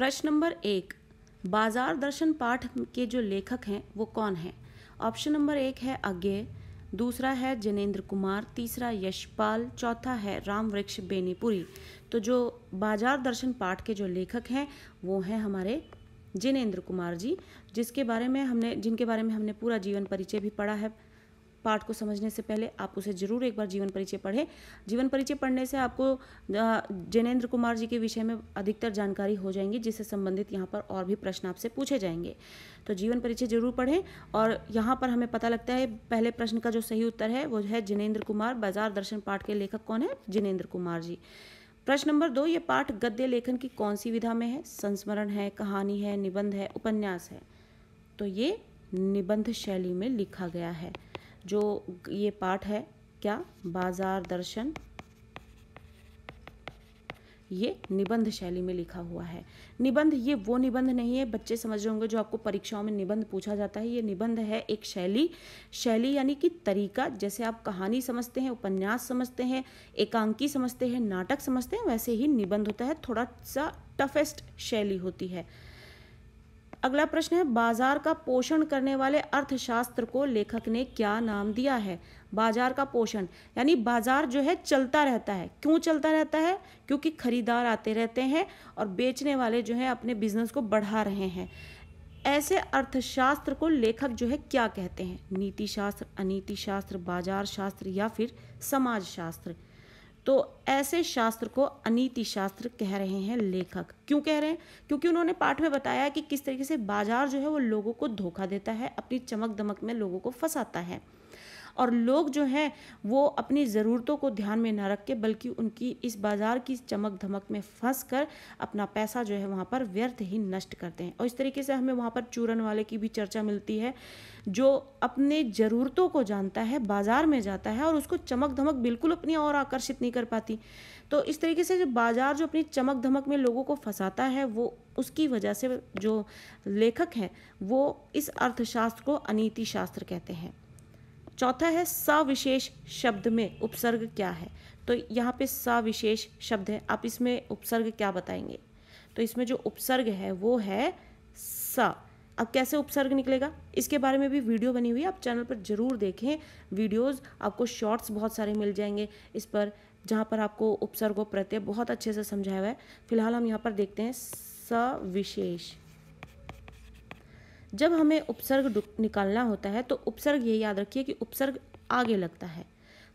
प्रश्न नंबर एक बाजार दर्शन पाठ के जो लेखक हैं वो कौन हैं ऑप्शन नंबर एक है अज्ञे दूसरा है जिनेन्द्र कुमार तीसरा यशपाल चौथा है राम वृक्ष बेनीपुरी तो जो बाजार दर्शन पाठ के जो लेखक हैं वो हैं हमारे जिनेन्द्र कुमार जी जिसके बारे में हमने जिनके बारे में हमने पूरा जीवन परिचय भी पढ़ा है पाठ को समझने से पहले आप उसे जरूर एक बार जीवन परिचय पढ़ें जीवन परिचय पढ़ने से आपको जैनेन्द्र कुमार जी के विषय में अधिकतर जानकारी हो जाएंगी जिससे संबंधित यहाँ पर और भी प्रश्न आपसे पूछे जाएंगे तो जीवन परिचय जरूर पढ़ें और यहाँ पर हमें पता लगता है पहले प्रश्न का जो सही उत्तर है वो है जिनेन्द्र कुमार बाजार दर्शन पाठ के लेखक कौन है जिनेन्द्र कुमार जी प्रश्न नंबर दो ये पाठ गद्य लेखन की कौन सी विधा में है संस्मरण है कहानी है निबंध है उपन्यास है तो ये निबंध शैली में लिखा गया है जो ये पाठ है क्या बाजार दर्शन ये निबंध शैली में लिखा हुआ है निबंध ये वो निबंध नहीं है बच्चे समझ रहे होंगे जो आपको परीक्षाओं में निबंध पूछा जाता है ये निबंध है एक शैली शैली यानी कि तरीका जैसे आप कहानी समझते हैं उपन्यास समझते हैं एकांकी समझते हैं नाटक समझते हैं वैसे ही निबंध होता है थोड़ा सा टफेस्ट शैली होती है अगला प्रश्न है बाजार का पोषण करने वाले अर्थशास्त्र को लेखक ने क्या नाम दिया है बाजार का पोषण यानी बाजार जो है चलता रहता है क्यों चलता रहता है क्योंकि खरीदार आते रहते हैं और बेचने वाले जो है अपने बिजनेस को बढ़ा रहे हैं ऐसे अर्थशास्त्र को लेखक जो है क्या कहते हैं नीति शास्त्र अनीति शास्त्र बाजार शास्त्र या फिर समाज शास्त्र तो ऐसे शास्त्र को अनीति शास्त्र कह रहे हैं लेखक क्यों कह रहे हैं क्योंकि उन्होंने पाठ में बताया कि किस तरीके से बाजार जो है वो लोगों को धोखा देता है अपनी चमक दमक में लोगों को फंसाता है और लोग जो हैं वो अपनी ज़रूरतों को ध्यान में ना रख के बल्कि उनकी इस बाज़ार की चमक धमक में फंस कर अपना पैसा जो है वहाँ पर व्यर्थ ही नष्ट करते हैं और इस तरीके से हमें वहाँ पर चूरन वाले की भी चर्चा मिलती है जो अपने ज़रूरतों को जानता है बाज़ार में जाता है और उसको चमक धमक बिल्कुल अपनी और आकर्षित नहीं कर पाती तो इस तरीके से जो बाज़ार जो अपनी चमक धमक में लोगों को फंसाता है वो उसकी वजह से जो लेखक हैं वो इस अर्थशास्त्र को अनीति शास्त्र कहते हैं चौथा है सविशेष शब्द में उपसर्ग क्या है तो यहाँ पे सविशेष शब्द है आप इसमें उपसर्ग क्या बताएंगे तो इसमें जो उपसर्ग है वो है स अब कैसे उपसर्ग निकलेगा इसके बारे में भी वीडियो बनी हुई है आप चैनल पर ज़रूर देखें वीडियोस आपको शॉर्ट्स बहुत सारे मिल जाएंगे इस पर जहाँ पर आपको उपसर्ग प्रत्यय बहुत अच्छे से समझाया हुआ है फिलहाल हम यहाँ पर देखते हैं सविशेष जब हमें उपसर्ग निकालना होता है तो उपसर्ग ये याद रखिए कि उपसर्ग आगे लगता है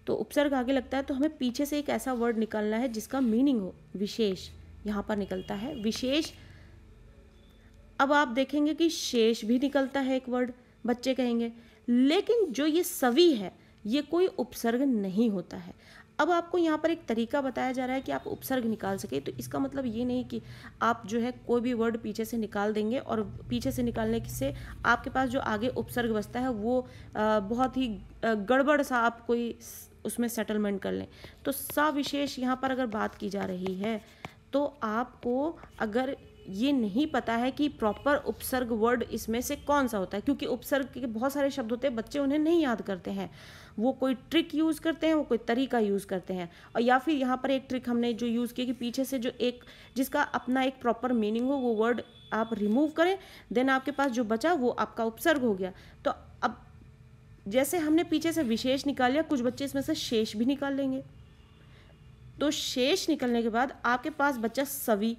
तो उपसर्ग आगे लगता है तो हमें पीछे से एक ऐसा वर्ड निकालना है जिसका मीनिंग हो विशेष यहाँ पर निकलता है विशेष अब आप देखेंगे कि शेष भी निकलता है एक वर्ड बच्चे कहेंगे लेकिन जो ये सवी है ये कोई उपसर्ग नहीं होता है अब आपको यहाँ पर एक तरीका बताया जा रहा है कि आप उपसर्ग निकाल सके तो इसका मतलब ये नहीं कि आप जो है कोई भी वर्ड पीछे से निकाल देंगे और पीछे से निकालने से आपके पास जो आगे उपसर्ग बचता है वो बहुत ही गड़बड़ सा आप कोई उसमें सेटलमेंट कर लें तो सा विशेष यहाँ पर अगर बात की जा रही है तो आपको अगर ये नहीं पता है कि प्रॉपर उपसर्ग वर्ड इसमें से कौन सा होता है क्योंकि उपसर्ग के बहुत सारे शब्द होते हैं बच्चे उन्हें नहीं याद करते हैं वो कोई ट्रिक यूज़ करते हैं वो कोई तरीका यूज़ करते हैं और या फिर यहाँ पर एक ट्रिक हमने जो यूज़ किया कि पीछे से जो एक जिसका अपना एक प्रॉपर मीनिंग हो वो वर्ड आप रिमूव करें देन आपके पास जो बचा वो आपका उपसर्ग हो गया तो अब जैसे हमने पीछे से विशेष निकाल लिया कुछ बच्चे इसमें से शेष भी निकाल लेंगे तो शेष निकलने के बाद आपके पास बच्चा सवी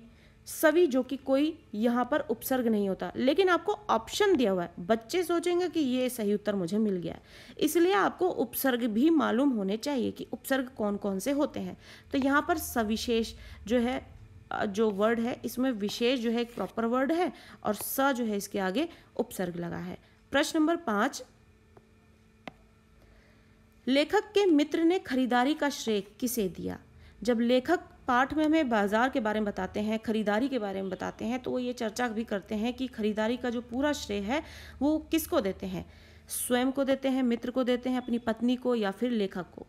सभी जो कि कोई यहाँ पर उपसर्ग नहीं होता लेकिन आपको ऑप्शन दिया हुआ है बच्चे सोचेंगे कि ये सही उत्तर मुझे मिल गया है इसलिए आपको उपसर्ग भी मालूम होने चाहिए कि उपसर्ग कौन कौन से होते हैं तो यहाँ पर सविशेष जो है जो वर्ड है इसमें विशेष जो है एक प्रॉपर वर्ड है और स जो है इसके आगे उपसर्ग लगा है प्रश्न नंबर पाँच लेखक के मित्र ने खरीदारी का श्रेय किसे दिया जब लेखक पाठ में हमें बाज़ार के बारे में बताते हैं ख़रीदारी के बारे में बताते हैं तो वो ये चर्चा भी करते हैं कि ख़रीदारी का जो पूरा श्रेय है वो किसको देते हैं स्वयं को देते हैं मित्र को देते हैं अपनी पत्नी को या फिर लेखक को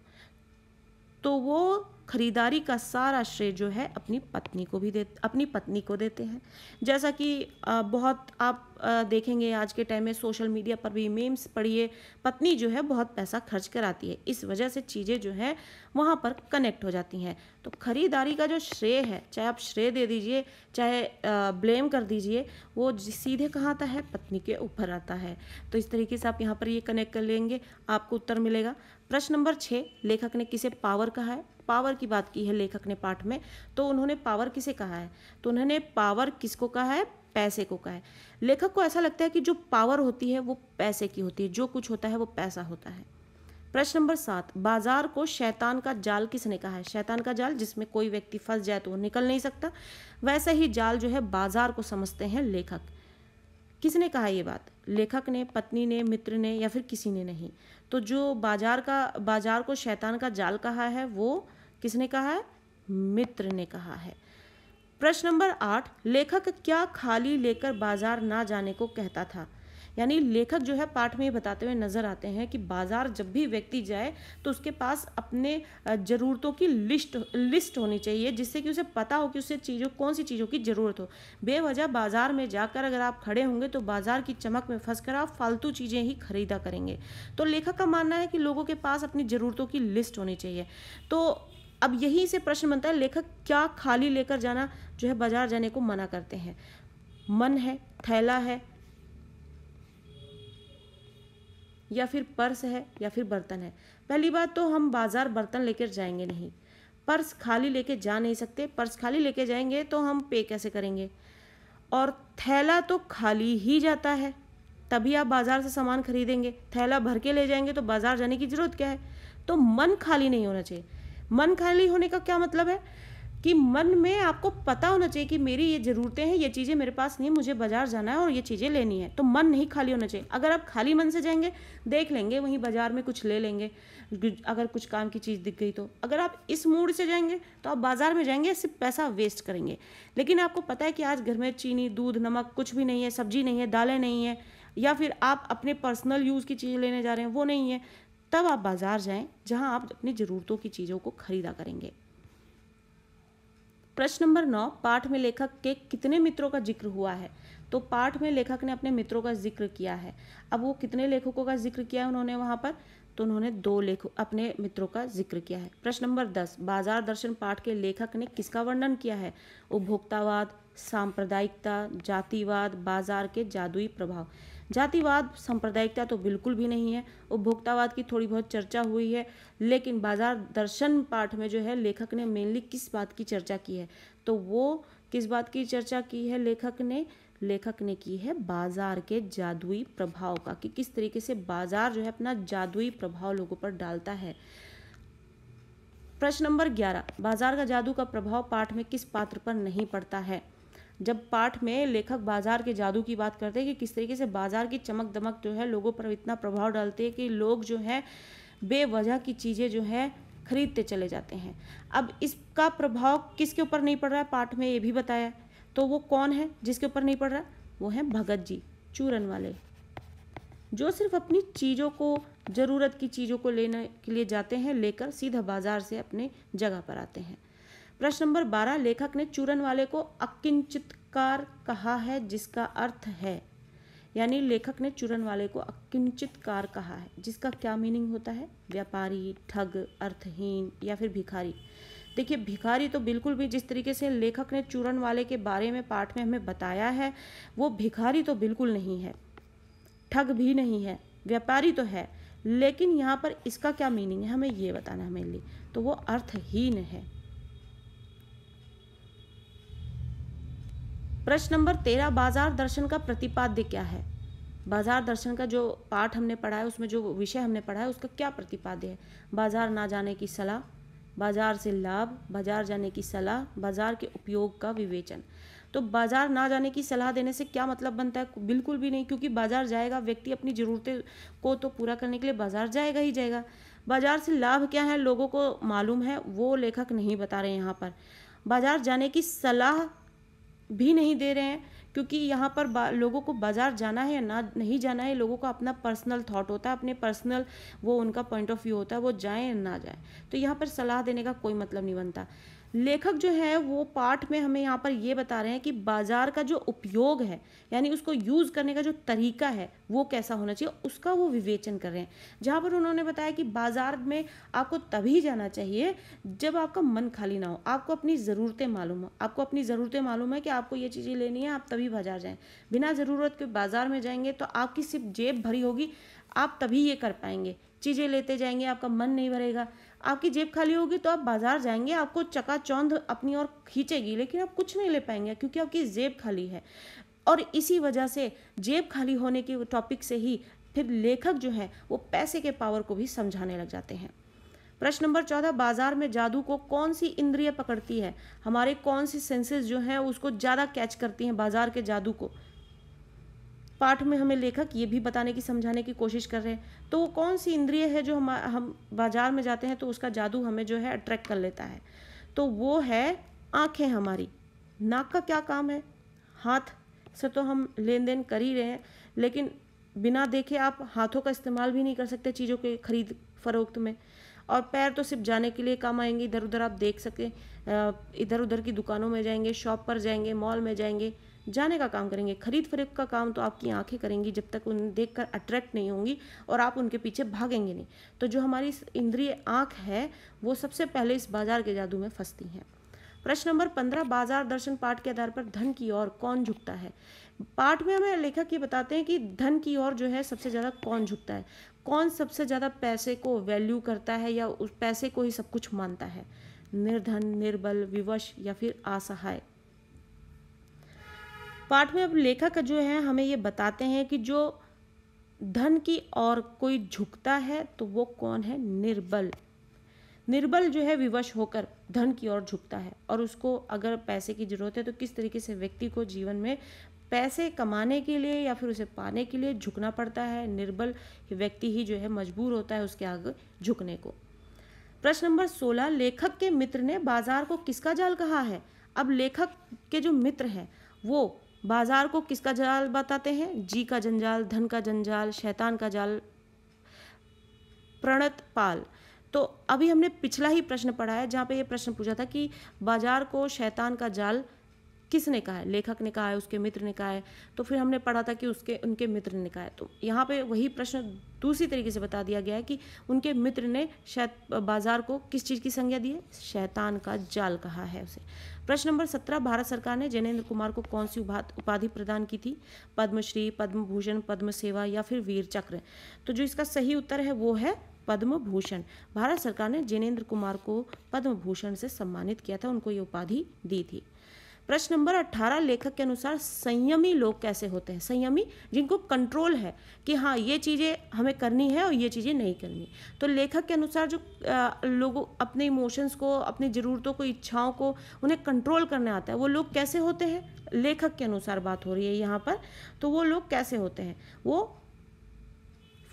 तो वो खरीदारी का सारा श्रेय जो है अपनी पत्नी को भी दे अपनी पत्नी को देते हैं जैसा कि बहुत आप देखेंगे आज के टाइम में सोशल मीडिया पर भी मेम्स पढ़िए पत्नी जो है बहुत पैसा खर्च कराती है इस वजह से चीज़ें जो है वहाँ पर कनेक्ट हो जाती हैं तो खरीदारी का जो श्रेय है चाहे आप श्रेय दे दीजिए चाहे ब्लेम कर दीजिए वो सीधे कहाँ आता है पत्नी के ऊपर आता है तो इस तरीके से आप यहाँ पर ये कनेक्ट कर लेंगे आपको उत्तर मिलेगा प्रश्न नंबर छः लेखक ने किसे पावर कहा है पावर की बात की है लेखक ने पाठ में तो उन्होंने पावर किसे कहा है तो उन्होंने पावर किसको कहा है पैसे को कहा है लेखक को ऐसा लगता है कि जो पावर होती है वो पैसे की होती है जो कुछ होता है वो पैसा होता है प्रश्न नंबर सात बाजार को शैतान का जाल किसने कहा है शैतान का जाल जिसमें कोई व्यक्ति फंस जाए तो वो निकल नहीं सकता वैसा ही जाल जो है बाजार को समझते हैं लेखक किसने कहा ये बात लेखक ने पत्नी ने मित्र ने या फिर किसी ने नहीं तो जो बाजार का बाजार को शैतान का जाल कहा है वो किसने कहा है मित्र ने कहा है प्रश्न नंबर आठ लेखक क्या खाली लेकर बाजार ना जाने को कहता था यानी लेखक जो है पाठ में बताते हुए नजर आते हैं कि बाजार जब भी व्यक्ति जाए तो उसके पास अपने ज़रूरतों की लिस्ट लिस्ट होनी चाहिए जिससे कि उसे पता हो कि उसे चीज़ों कौन सी चीज़ों की ज़रूरत हो बेवजह बाजार में जाकर अगर आप खड़े होंगे तो बाजार की चमक में फंस आप फालतू चीज़ें ही खरीदा करेंगे तो लेखक का मानना है कि लोगों के पास अपनी ज़रूरतों की लिस्ट होनी चाहिए तो अब यहीं से प्रश्न बनता है लेखक क्या खाली लेकर जाना जो है बाजार जाने को मना करते हैं मन है थैला है या फिर पर्स है या फिर बर्तन है पहली बात तो हम बाजार बर्तन लेकर जाएंगे नहीं पर्स खाली लेके जा नहीं सकते पर्स खाली लेके जाएंगे तो हम पे कैसे करेंगे और थैला तो खाली ही जाता है तभी आप बाज़ार से सामान खरीदेंगे थैला भर के ले जाएंगे तो बाज़ार जाने की ज़रूरत क्या है तो मन खाली नहीं होना चाहिए मन खाली होने का क्या मतलब है कि मन में आपको पता होना चाहिए कि मेरी ये ज़रूरतें हैं ये चीज़ें मेरे पास नहीं मुझे बाज़ार जाना है और ये चीज़ें लेनी है तो मन नहीं खाली होना चाहिए अगर आप खाली मन से जाएंगे देख लेंगे वहीं बाज़ार में कुछ ले लेंगे अगर कुछ काम की चीज़ दिख गई तो अगर आप इस मूड से जाएंगे तो आप बाज़ार में जाएंगे सिर्फ पैसा वेस्ट करेंगे लेकिन आपको पता है कि आज घर में चीनी दूध नमक कुछ भी नहीं है सब्जी नहीं है दालें नहीं है या फिर आप अपने पर्सनल यूज़ की चीज़ लेने जा रहे हैं वो नहीं है तब आप बाज़ार जाएं जहां आप अपनी ज़रूरतों की चीज़ों को खरीदा करेंगे प्रश्न नंबर नौ पाठ में लेखक के कितने मित्रों का जिक्र हुआ है तो पाठ में लेखक ने अपने मित्रों का जिक्र किया है अब वो कितने लेखकों का जिक्र किया है उन्होंने वहाँ पर तो उन्होंने दो लेख अपने मित्रों का जिक्र किया है प्रश्न नंबर दस बाजार दर्शन पाठ के लेखक ने किसका वर्णन किया है उपभोक्तावाद सांप्रदायिकता जातिवाद बाजार के जादुई प्रभाव जातिवाद सांप्रदायिकता तो बिल्कुल भी नहीं है उपभोक्तावाद की थोड़ी बहुत चर्चा हुई है लेकिन बाजार दर्शन पाठ में जो है लेखक ने मेनली किस बात की चर्चा की है तो वो किस बात की चर्चा की है लेखक ने लेखक ने की है बाजार के जादुई प्रभाव का कि किस तरीके से बाजार जो है अपना जादुई प्रभाव लोगों पर डालता है प्रश्न नंबर ग्यारह बाजार का जादू का प्रभाव पाठ में किस पात्र पर नहीं पड़ता है जब पाठ में लेखक बाजार के जादू की बात करते हैं कि किस तरीके से बाजार की चमक दमक जो है लोगों पर इतना प्रभाव डालते हैं कि लोग जो हैं बेवजह की चीज़ें जो है खरीदते चले जाते हैं अब इसका प्रभाव किसके ऊपर नहीं पड़ रहा है पाठ में ये भी बताया तो वो कौन है जिसके ऊपर नहीं पड़ रहा वो है भगत जी चूरन वाले जो सिर्फ अपनी चीज़ों को ज़रूरत की चीज़ों को लेने के लिए जाते हैं लेकर सीधा बाज़ार से अपने जगह पर आते हैं प्रश्न नंबर बारह लेखक ने चूरन वाले को अकिंचितकार कहा है जिसका अर्थ है यानी लेखक ने चूरन वाले को अकिंचितकार कहा है जिसका क्या मीनिंग होता है व्यापारी ठग अर्थहीन या फिर भिखारी देखिए भिखारी तो बिल्कुल भी जिस तरीके से लेखक ने चूरन वाले के बारे में पाठ में हमें बताया है वो भिखारी तो बिल्कुल नहीं है ठग भी नहीं है व्यापारी तो है लेकिन यहाँ पर इसका क्या मीनिंग है हमें ये बताना है मेनली तो वो अर्थहीन है प्रश्न नंबर तेरह बाजार दर्शन का प्रतिपाद्य क्या है बाजार दर्शन का जो पाठ हमने पढ़ा है उसमें जो विषय हमने पढ़ा है उसका क्या प्रतिपाद्य है बाजार ना जाने की सलाह बाजार से लाभ बाजार जाने की सलाह बाजार के उपयोग का विवेचन तो बाजार ना जाने की सलाह देने से क्या मतलब बनता है बिल्कुल भी नहीं क्योंकि बाजार जाएगा व्यक्ति अपनी ज़रूरतें को तो पूरा करने के लिए बाजार जाएगा ही जाएगा बाजार से लाभ क्या है लोगों को मालूम है वो लेखक नहीं बता रहे यहाँ पर बाजार जाने की सलाह भी नहीं दे रहे हैं क्योंकि यहाँ पर लोगों को बाज़ार जाना है या ना नहीं जाना है लोगों का अपना पर्सनल थॉट होता है अपने पर्सनल वो उनका पॉइंट ऑफ व्यू होता है वो जाएँ ना जाएँ तो यहाँ पर सलाह देने का कोई मतलब नहीं बनता लेखक जो है वो पाठ में हमें यहाँ पर ये बता रहे हैं कि बाजार का जो उपयोग है यानी उसको यूज़ करने का जो तरीका है वो कैसा होना चाहिए उसका वो विवेचन कर रहे हैं जहाँ पर उन्होंने बताया कि बाजार में आपको तभी जाना चाहिए जब आपका मन खाली ना हो आपको अपनी ज़रूरतें मालूम हो आपको अपनी ज़रूरतें मालूम है कि आपको ये चीज़ें लेनी है आप तभी बाजार जाएँ बिना ज़रूरत के बाजार में जाएंगे तो आपकी सिर्फ जेब भरी होगी आप तभी ये कर पाएंगे चीज़ें लेते जाएंगे आपका मन नहीं भरेगा आपकी जेब खाली होगी तो आप बाजार जाएंगे आपको चकाचौंध अपनी ओर खींचेगी लेकिन आप कुछ नहीं ले पाएंगे क्योंकि आपकी जेब खाली है और इसी वजह से जेब खाली होने के टॉपिक से ही फिर लेखक जो है वो पैसे के पावर को भी समझाने लग जाते हैं प्रश्न नंबर चौदह बाजार में जादू को कौन सी इंद्रिय पकड़ती है हमारे कौन सी सेंसेस जो हैं उसको ज़्यादा कैच करती हैं बाजार के जादू को पाठ में हमें लेखक ये भी बताने की समझाने की कोशिश कर रहे हैं तो वो कौन सी इंद्रिय है जो हम हम बाजार में जाते हैं तो उसका जादू हमें जो है अट्रैक्ट कर लेता है तो वो है आँखें हमारी नाक का क्या काम है हाथ से तो हम लेन देन कर ही रहे हैं लेकिन बिना देखे आप हाथों का इस्तेमाल भी नहीं कर सकते चीज़ों के खरीद फरोख्त में और पैर तो सिर्फ जाने के लिए काम आएंगे इधर उधर आप देख सकें इधर उधर की दुकानों में जाएंगे शॉप पर जाएंगे मॉल में जाएंगे जाने का काम करेंगे खरीद फरीद का काम तो आपकी आंखें करेंगी जब तक उन्हें देख कर अट्रैक्ट नहीं होंगी और आप उनके पीछे भागेंगे नहीं तो जो हमारी इंद्रिय आँख है वो सबसे पहले इस बाजार के जादू में फंसती हैं प्रश्न नंबर पंद्रह बाजार दर्शन पाठ के आधार पर धन की ओर कौन झुकता है पाठ में हमें लेखक ये बताते हैं कि धन की ओर जो है सबसे ज़्यादा कौन झुकता है कौन सबसे ज़्यादा पैसे को वैल्यू करता है या उस पैसे को ही सब कुछ मानता है निर्धन निर्बल विवश या फिर असहाय पाठ में अब लेखक जो है हमें ये बताते हैं कि जो धन की ओर कोई झुकता है तो वो कौन है निर्बल निर्बल जो है विवश होकर धन की ओर झुकता है और उसको अगर पैसे की ज़रूरत है तो किस तरीके से व्यक्ति को जीवन में पैसे कमाने के लिए या फिर उसे पाने के लिए झुकना पड़ता है निर्बल व्यक्ति ही जो है मजबूर होता है उसके आगे झुकने को प्रश्न नंबर सोलह लेखक के मित्र ने बाजार को किसका जाल कहा है अब लेखक के जो मित्र हैं वो बाजार को किसका जाल बताते हैं जी का जंजाल धन का जंजाल शैतान का जाल प्रणत पाल तो अभी हमने पिछला ही प्रश्न पढ़ा है जहाँ पे ये प्रश्न पूछा था कि बाजार को शैतान का जाल किसने कहा है लेखक ने कहा है उसके मित्र ने कहा है तो फिर हमने पढ़ा था कि उसके उनके मित्र ने कहा है तो यहाँ पे वही प्रश्न दूसरी तरीके से बता दिया गया है कि उनके मित्र ने शैत बाजार को किस चीज़ की संज्ञा दी है शैतान का जाल कहा है उसे प्रश्न नंबर सत्रह भारत सरकार ने जैनेन्द्र कुमार को कौन सी उपाधि प्रदान की थी पद्मश्री पद्म भूषण पद्म सेवा या फिर वीर चक्र तो जो इसका सही उत्तर है वो है पद्म भूषण भारत सरकार ने जैनेन्द्र कुमार को पद्म भूषण से सम्मानित किया था उनको ये उपाधि दी थी प्रश्न नंबर अट्ठारह लेखक के अनुसार संयमी लोग कैसे होते हैं संयमी जिनको कंट्रोल है कि हाँ ये चीज़ें हमें करनी है और ये चीज़ें नहीं करनी तो लेखक के अनुसार जो लोगों अपने इमोशंस को अपनी ज़रूरतों को इच्छाओं को उन्हें कंट्रोल करने आता है वो लोग कैसे होते हैं लेखक के अनुसार बात हो रही है यहाँ पर तो वो लोग कैसे होते हैं वो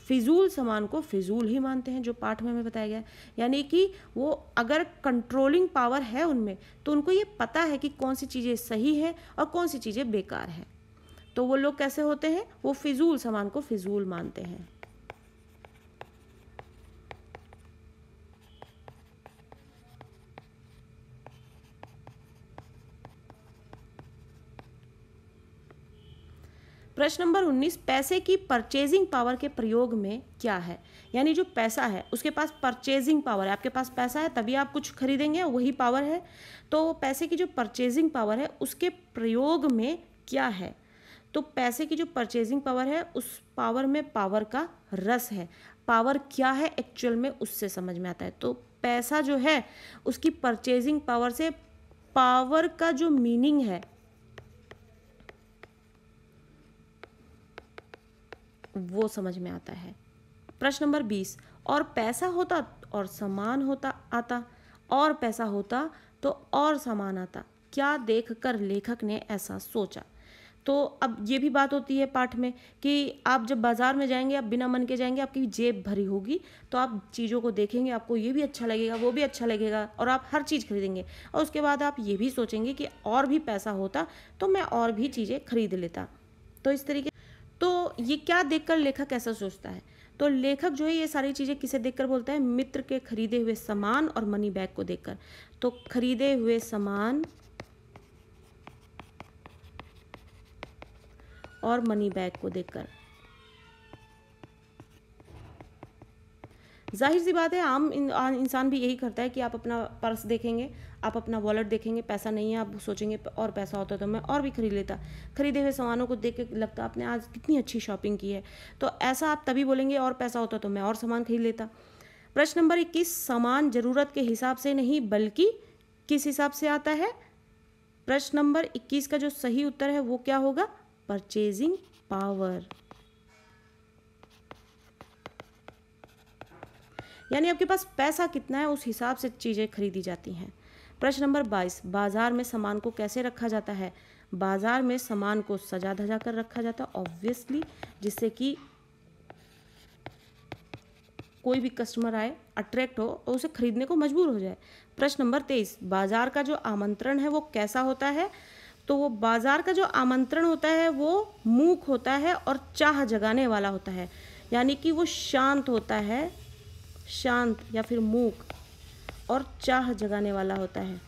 फिजूल सामान को फिजूल ही मानते हैं जो पाठ में हमें बताया गया यानी कि वो अगर कंट्रोलिंग पावर है उनमें तो उनको ये पता है कि कौन सी चीज़ें सही हैं और कौन सी चीज़ें बेकार हैं तो वो लोग कैसे होते हैं वो फिजूल सामान को फिजूल मानते हैं प्रश्न नंबर 19 पैसे की परचेजिंग पावर के प्रयोग में क्या है यानी जो पैसा है उसके पास परचेजिंग पावर है आपके पास पैसा है तभी आप कुछ खरीदेंगे वही पावर है तो पैसे की जो परचेजिंग पावर है उसके प्रयोग में क्या है तो पैसे की जो परचेजिंग पावर है उस पावर में पावर का रस है पावर क्या है एक्चुअल में उससे समझ में आता है तो पैसा जो है उसकी परचेजिंग पावर से पावर का जो मीनिंग है वो समझ में आता है प्रश्न नंबर बीस और पैसा होता और सामान होता आता और पैसा होता तो और सामान आता क्या देखकर लेखक ने ऐसा सोचा तो अब ये भी बात होती है पाठ में कि आप जब बाज़ार में जाएंगे आप बिना मन के जाएंगे आपकी जेब भरी होगी तो आप चीज़ों को देखेंगे आपको ये भी अच्छा लगेगा वो भी अच्छा लगेगा और आप हर चीज़ खरीदेंगे और उसके बाद आप ये भी सोचेंगे कि और भी पैसा होता तो मैं और भी चीज़ें खरीद लेता तो इस तरीके तो ये क्या देखकर लेखक ऐसा सोचता है तो लेखक जो है ये सारी चीज़ें किसे देखकर बोलता है मित्र के खरीदे हुए सामान और मनी बैग को देखकर तो खरीदे हुए सामान और मनी बैग को देखकर जाहिर सी बात है आम इंसान भी यही करता है कि आप अपना पर्स देखेंगे आप अपना वॉलेट देखेंगे पैसा नहीं है आप सोचेंगे और पैसा होता तो मैं और भी खरीद लेता खरीदे हुए सामानों को देख के लगता आपने आज कितनी अच्छी शॉपिंग की है तो ऐसा आप तभी बोलेंगे और पैसा होता तो मैं और सामान खरीद लेता प्रश्न नंबर इक्कीस सामान जरूरत के हिसाब से नहीं बल्कि किस हिसाब से आता है प्रश्न नंबर इक्कीस का जो सही उत्तर है वो क्या होगा परचेजिंग पावर यानी आपके पास पैसा कितना है उस हिसाब से चीज़ें खरीदी जाती हैं प्रश्न नंबर बाईस बाजार में सामान को कैसे रखा जाता है बाजार में सामान को सजा धजा कर रखा जाता है ऑब्वियसली जिससे कि कोई भी कस्टमर आए अट्रैक्ट हो और उसे खरीदने को मजबूर हो जाए प्रश्न नंबर तेईस बाजार का जो आमंत्रण है वो कैसा होता है तो वो बाजार का जो आमंत्रण होता है वो मूक होता है और चाह जगाने वाला होता है यानी कि वो शांत होता है शांत या फिर मूक और चाह जगाने वाला होता है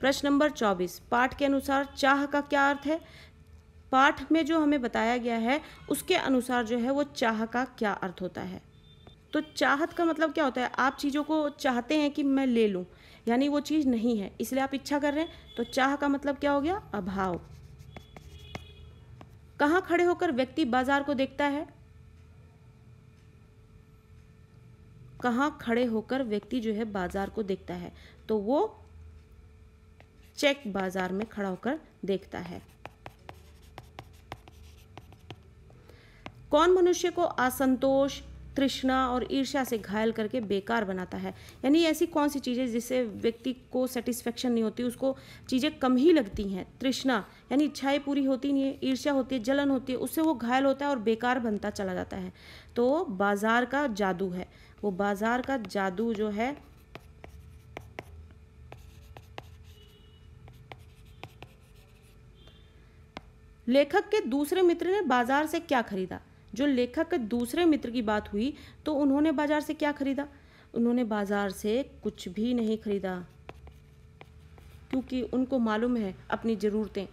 प्रश्न नंबर चौबीस पाठ के अनुसार चाह का क्या अर्थ है पाठ में जो हमें बताया गया है उसके अनुसार जो है वो चाह का क्या अर्थ होता है तो चाहत का मतलब क्या होता है आप चीज़ों को चाहते हैं कि मैं ले लूं यानी वो चीज़ नहीं है इसलिए आप इच्छा कर रहे हैं तो चाह का मतलब क्या हो गया अभाव कहाँ खड़े होकर व्यक्ति बाजार को देखता है कहां खड़े होकर व्यक्ति जो है बाजार को देखता है तो वो चेक बाजार में खड़ा होकर देखता है कौन मनुष्य को असंतोष तृष्णा और ईर्ष्या से घायल करके बेकार बनाता है यानी ऐसी कौन सी चीज़ें जिससे व्यक्ति को सेटिस्फेक्शन नहीं होती उसको चीज़ें कम ही लगती हैं तृष्णा यानी इच्छाएं पूरी होती नहीं है ईर्ष्या होती है जलन होती है उससे वो घायल होता है और बेकार बनता चला जाता है तो बाजार का जादू है वो बाजार का जादू जो है लेखक के दूसरे मित्र ने बाजार से क्या खरीदा जो लेखक के दूसरे मित्र की बात हुई तो उन्होंने बाजार से क्या खरीदा उन्होंने बाजार से कुछ भी नहीं खरीदा क्योंकि उनको मालूम है अपनी ज़रूरतें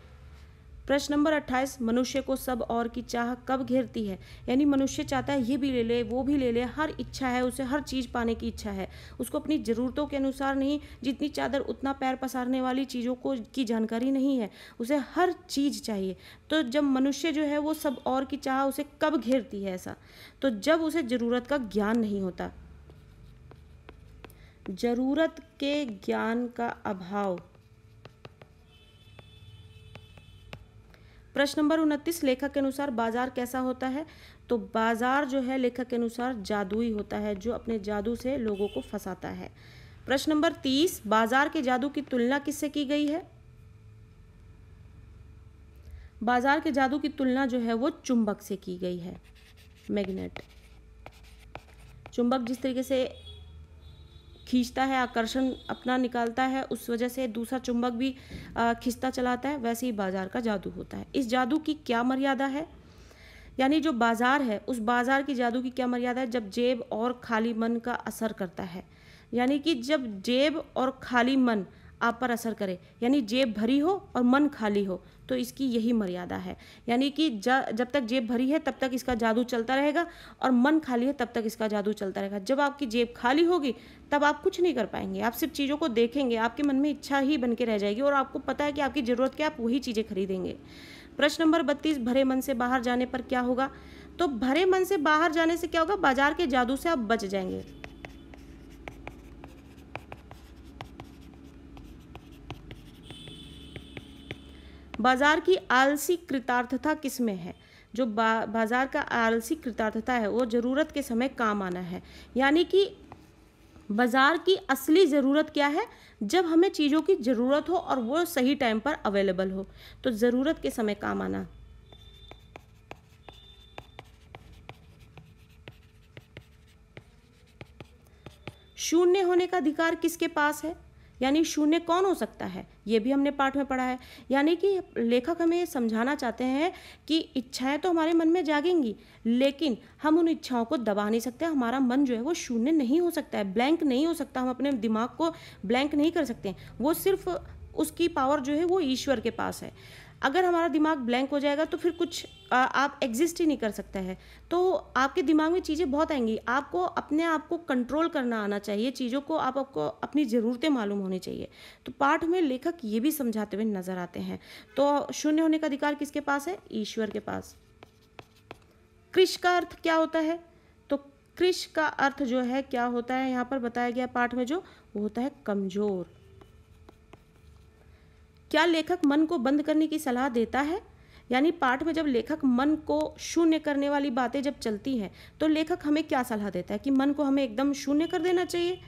प्रश्न नंबर अट्ठाईस मनुष्य को सब और की चाह कब घेरती है यानी मनुष्य चाहता है ये भी ले ले वो भी ले ले हर इच्छा है उसे हर चीज़ पाने की इच्छा है उसको अपनी ज़रूरतों के अनुसार नहीं जितनी चादर उतना पैर पसारने वाली चीज़ों को की जानकारी नहीं है उसे हर चीज़ चाहिए तो जब मनुष्य जो है वो सब और की चाह उसे कब घेरती है ऐसा तो जब उसे ज़रूरत का ज्ञान नहीं होता ज़रूरत के ज्ञान का अभाव प्रश्न नंबर उनतीस लेखक के अनुसार बाजार कैसा होता है तो बाजार जो है लेखक के अनुसार जादुई होता है जो अपने जादू से लोगों को फंसाता है प्रश्न नंबर तीस बाजार के जादू की तुलना किससे की गई है बाजार के जादू की तुलना जो है वो चुंबक से की गई है मैग्नेट चुंबक जिस तरीके से खींचता है आकर्षण अपना निकालता है उस वजह से दूसरा चुंबक भी खींचता चलाता है वैसे ही बाजार का जादू होता है इस जादू की क्या मर्यादा है यानी जो बाजार है उस बाजार की जादू की क्या मर्यादा है जब जेब और खाली मन का असर करता है यानी कि जब जेब और खाली मन आप पर असर करे यानी जेब भरी हो और मन खाली हो तो इसकी यही मर्यादा है यानी कि जब तक जेब भरी है तब तक इसका जादू चलता रहेगा और मन खाली है तब तक इसका जादू चलता रहेगा जब आपकी जेब खाली होगी तब आप कुछ नहीं कर पाएंगे आप सिर्फ चीज़ों को देखेंगे आपके मन में इच्छा ही बन के रह जाएगी और आपको पता है कि आपकी ज़रूरत क्या आप वही चीज़ें खरीदेंगे प्रश्न नंबर बत्तीस भरे मन से बाहर जाने पर क्या होगा तो भरे मन से बाहर जाने से क्या होगा बाजार के जादू से आप बच जाएंगे बाजार की आलसी कृतार्थता किस में है जो बा, बाजार का आलसी कृतार्थता है वो ज़रूरत के समय काम आना है यानी कि बाज़ार की असली ज़रूरत क्या है जब हमें चीज़ों की ज़रूरत हो और वो सही टाइम पर अवेलेबल हो तो ज़रूरत के समय काम आना शून्य होने का अधिकार किसके पास है यानी शून्य कौन हो सकता है ये भी हमने पाठ में पढ़ा है यानी कि लेखक हमें समझाना चाहते हैं कि इच्छाएं तो हमारे मन में जागेंगी लेकिन हम उन इच्छाओं को दबा नहीं सकते हमारा मन जो है वो शून्य नहीं हो सकता है ब्लैंक नहीं हो सकता हम अपने दिमाग को ब्लैंक नहीं कर सकते वो सिर्फ उसकी पावर जो है वो ईश्वर के पास है अगर हमारा दिमाग ब्लैंक हो जाएगा तो फिर कुछ आ, आप एग्जिस्ट ही नहीं कर सकता है तो आपके दिमाग में चीज़ें बहुत आएंगी आपको अपने आप को कंट्रोल करना आना चाहिए चीज़ों को आप आपको अपनी ज़रूरतें मालूम होनी चाहिए तो पाठ में लेखक ये भी समझाते हुए नज़र आते हैं तो शून्य होने का अधिकार किसके पास है ईश्वर के पास कृष का अर्थ क्या होता है तो कृष का अर्थ जो है क्या होता है यहाँ पर बताया गया पाठ में जो वो होता है कमज़ोर क्या लेखक मन को बंद करने की सलाह देता है यानी पाठ में जब लेखक मन को शून्य करने वाली बातें जब चलती हैं तो लेखक हमें क्या सलाह देता है कि मन को हमें एकदम शून्य कर देना चाहिए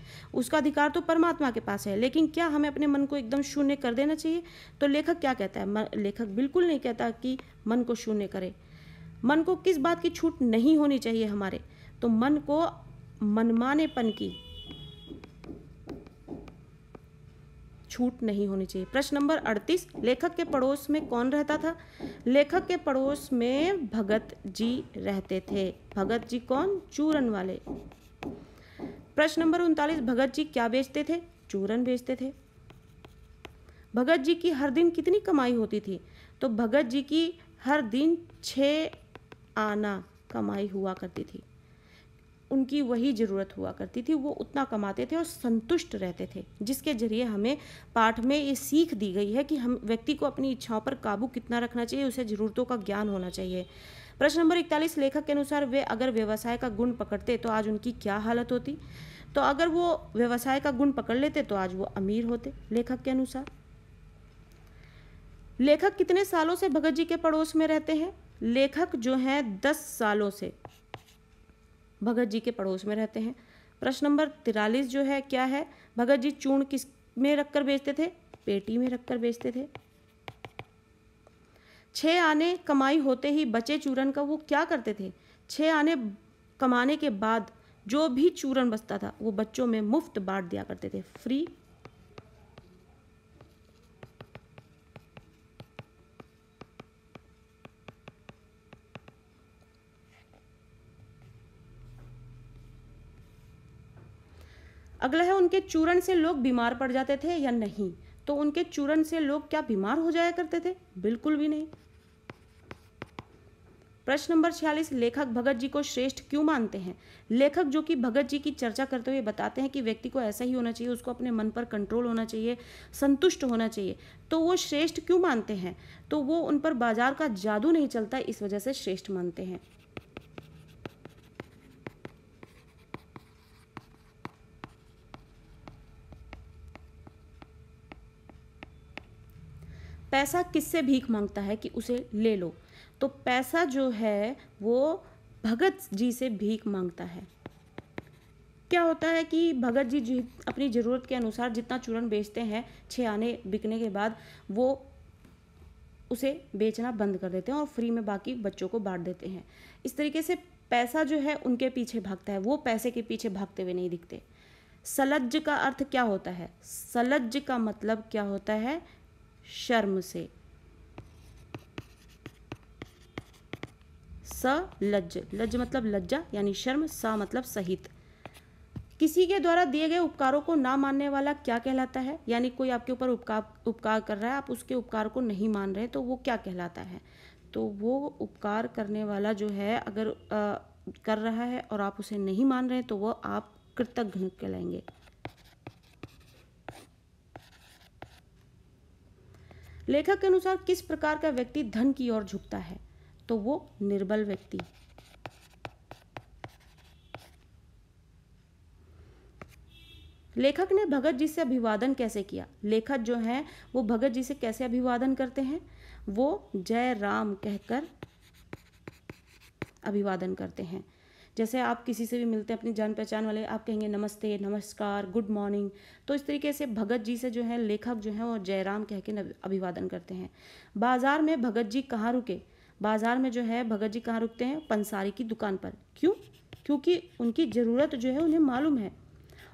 उसका अधिकार तो परमात्मा के पास है लेकिन क्या हमें अपने मन को एकदम शून्य कर देना चाहिए तो लेखक क्या कहता है म, लेखक बिल्कुल नहीं कहता कि मन को शून्य करे मन को किस बात की छूट नहीं होनी चाहिए हमारे तो मन को मनमानेपन की छूट नहीं होनी चाहिए प्रश्न नंबर अड़तीस लेखक के पड़ोस में कौन रहता था लेखक के पड़ोस में भगत जी रहते थे भगत जी कौन चूरन वाले प्रश्न नंबर उनतालीस भगत जी क्या बेचते थे चूरन बेचते थे भगत जी की हर दिन कितनी कमाई होती थी तो भगत जी की हर दिन छ आना कमाई हुआ करती थी उनकी वही ज़रूरत हुआ करती थी वो उतना कमाते थे और संतुष्ट रहते थे जिसके ज़रिए हमें पाठ में ये सीख दी गई है कि हम व्यक्ति को अपनी इच्छाओं पर काबू कितना रखना चाहिए उसे ज़रूरतों का ज्ञान होना चाहिए प्रश्न नंबर इकतालीस लेखक के अनुसार वे अगर व्यवसाय का गुण पकड़ते तो आज उनकी क्या हालत होती तो अगर वो व्यवसाय का गुण पकड़ लेते तो आज वो अमीर होते लेखक के अनुसार लेखक कितने सालों से भगत जी के पड़ोस में रहते हैं लेखक जो हैं दस सालों से भगत जी के पड़ोस में रहते हैं प्रश्न नंबर तिरालीस जो है क्या है भगत जी चूर्ण किस में रखकर बेचते थे पेटी में रखकर बेचते थे छः आने कमाई होते ही बचे चूरन का वो क्या करते थे छः आने कमाने के बाद जो भी चूरन बचता था वो बच्चों में मुफ्त बांट दिया करते थे फ्री अगला है उनके चूरण से लोग बीमार पड़ जाते थे या नहीं तो उनके चूरण से लोग क्या बीमार हो जाया करते थे बिल्कुल भी नहीं प्रश्न नंबर छियालीस लेखक भगत जी को श्रेष्ठ क्यों मानते हैं लेखक जो कि भगत जी की चर्चा करते हुए बताते हैं कि व्यक्ति को ऐसा ही होना चाहिए उसको अपने मन पर कंट्रोल होना चाहिए संतुष्ट होना चाहिए तो वो श्रेष्ठ क्यों मानते हैं तो वो उन पर बाजार का जादू नहीं चलता इस वजह से श्रेष्ठ मानते हैं पैसा किससे भीख मांगता है कि उसे ले लो तो पैसा जो है वो भगत जी से भीख मांगता है क्या होता है कि भगत जी जी अपनी ज़रूरत के अनुसार जितना चूरन बेचते हैं छः आने बिकने के बाद वो उसे बेचना बंद कर देते हैं और फ्री में बाकी बच्चों को बांट देते हैं इस तरीके से पैसा जो है उनके पीछे भागता है वो पैसे के पीछे भागते हुए नहीं दिखते सलज्ज का अर्थ क्या होता है सलज्ज का मतलब क्या होता है शर्म से स लज्ज लज्ज मतलब लज्जा यानी शर्म स मतलब सहित किसी के द्वारा दिए गए उपकारों को ना मानने वाला क्या कहलाता है यानी कोई आपके ऊपर उपकार उपकार कर रहा है आप उसके उपकार को नहीं मान रहे तो वो क्या कहलाता है तो वो उपकार करने वाला जो है अगर आ, कर रहा है और आप उसे नहीं मान रहे तो वह आप कृतज्ञ कहलाएंगे लेखक के अनुसार किस प्रकार का व्यक्ति धन की ओर झुकता है तो वो निर्बल व्यक्ति लेखक ने भगत जी से अभिवादन कैसे किया लेखक जो है वो भगत जी से कैसे अभिवादन करते हैं वो जय राम कहकर अभिवादन करते हैं जैसे आप किसी से भी मिलते हैं अपनी जान पहचान वाले आप कहेंगे नमस्ते नमस्कार गुड मॉर्निंग तो इस तरीके से भगत जी से जो है लेखक जो हैं वो जयराम कह के अभिवादन करते हैं बाजार में भगत जी कहाँ रुके बाजार में जो है भगत जी कहाँ रुकते हैं पंसारी की दुकान पर क्यों क्योंकि उनकी ज़रूरत जो है उन्हें मालूम है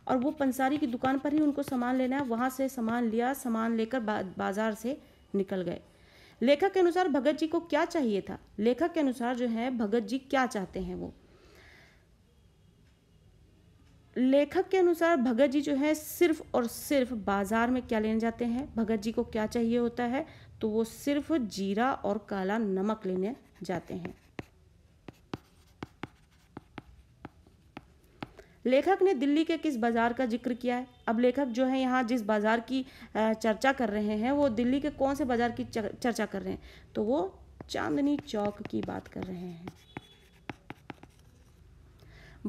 और वो पंसारी की दुकान पर ही उनको सामान लेना है वहाँ से सामान लिया सामान लेकर बाजार से निकल गए लेखक के अनुसार भगत जी को क्या चाहिए था लेखक के अनुसार जो है भगत जी क्या चाहते हैं वो लेखक के अनुसार भगत जी जो है सिर्फ और सिर्फ बाजार में क्या लेने जाते हैं भगत जी को क्या चाहिए होता है तो वो सिर्फ जीरा और काला नमक लेने जाते हैं लेखक ने दिल्ली के किस बाजार का जिक्र किया है अब लेखक जो है यहाँ जिस बाजार की चर्चा कर रहे हैं वो दिल्ली के कौन से बाजार की चर्चा कर रहे हैं तो वो चांदनी चौक की बात कर रहे हैं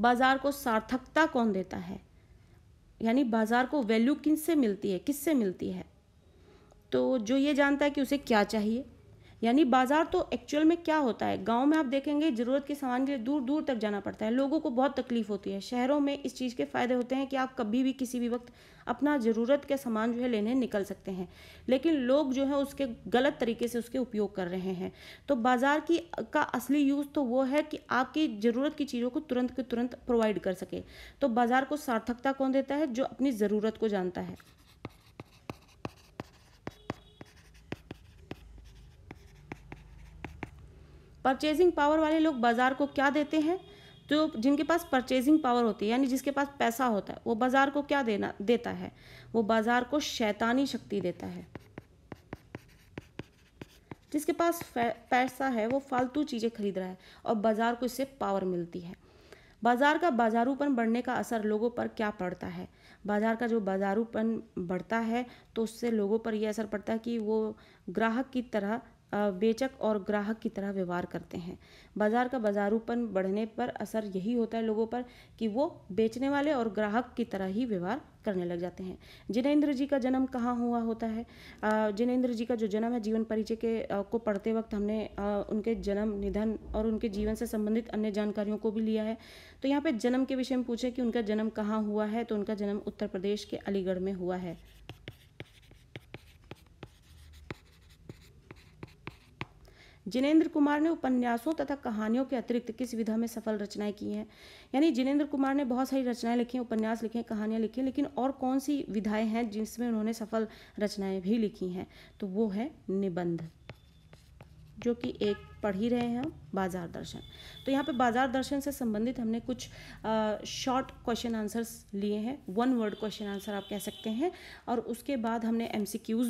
बाज़ार को सार्थकता कौन देता है यानी बाज़ार को वैल्यू किन से मिलती है किससे मिलती है तो जो ये जानता है कि उसे क्या चाहिए यानी बाजार तो एक्चुअल में क्या होता है गाँव में आप देखेंगे ज़रूरत के सामान के लिए दूर दूर तक जाना पड़ता है लोगों को बहुत तकलीफ होती है शहरों में इस चीज़ के फ़ायदे होते हैं कि आप कभी भी किसी भी वक्त अपना ज़रूरत के सामान जो है लेने निकल सकते हैं लेकिन लोग जो है उसके गलत तरीके से उसके उपयोग कर रहे हैं तो बाज़ार की का असली यूज़ तो वो है कि आपकी ज़रूरत की चीज़ों को तुरंत के तुरंत प्रोवाइड कर सके तो बाज़ार को सार्थकता कौन देता है जो अपनी ज़रूरत को जानता है परचेजिंग पावर वाले लोग बाज़ार को क्या देते हैं जो जिनके पास परचेजिंग पावर होती है यानी जिसके पास पैसा होता है वो बाज़ार को क्या देना देता है वो बाज़ार को शैतानी शक्ति देता है जिसके पास पैसा है वो फालतू चीज़ें खरीद रहा है और बाज़ार को इससे पावर मिलती है बाज़ार का बाजारूपन बढ़ने का असर लोगों पर क्या पड़ता है बाज़ार का जो बाजारूपन बढ़ता है तो उससे लोगों पर यह असर पड़ता है कि वो ग्राहक की तरह बेचक और ग्राहक की तरह व्यवहार करते हैं बाज़ार का बाजारूपन बढ़ने पर असर यही होता है लोगों पर कि वो बेचने वाले और ग्राहक की तरह ही व्यवहार करने लग जाते हैं जिनेन्द्र जी का जन्म कहाँ हुआ होता है जिनेन्द्र जी का जो जन्म है जीवन परिचय के को पढ़ते वक्त हमने उनके जन्म निधन और उनके जीवन से संबंधित अन्य जानकारियों को भी लिया है तो यहाँ पर जन्म के विषय में पूछे कि उनका जन्म कहाँ हुआ है तो उनका जन्म उत्तर प्रदेश के अलीगढ़ में हुआ है जिनेंद्र कुमार ने उपन्यासों तथा कहानियों के अतिरिक्त किस विधा में सफल रचनाएं की हैं यानी जिनेंद्र कुमार ने बहुत सारी रचनाएं लिखी उपन्यास लिखे कहानियां लिखी लेकिन और कौन सी विधाएं हैं जिसमें उन्होंने सफल रचनाएं भी लिखी हैं तो वो है निबंध जो कि एक पढ़ ही रहे हैं बाजार दर्शन तो यहाँ पे बाजार दर्शन से संबंधित हमने कुछ शॉर्ट क्वेश्चन आंसर्स लिए हैं वन वर्ड क्वेश्चन आंसर आप कह सकते हैं और उसके बाद हमने एम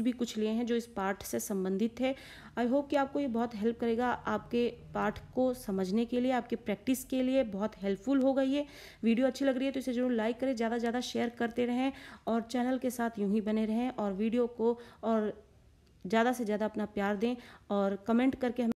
भी कुछ लिए हैं जो इस पाठ से संबंधित थे आई होप कि आपको ये बहुत हेल्प करेगा आपके पाठ को समझने के लिए आपके प्रैक्टिस के लिए बहुत हेल्पफुल होगा ये वीडियो अच्छी लग रही है तो इसे जरूर लाइक करें ज़्यादा से ज़्यादा शेयर करते रहें और चैनल के साथ यूँ ही बने रहें और वीडियो को और ज़्यादा से ज़्यादा अपना प्यार दें और कमेंट करके हमें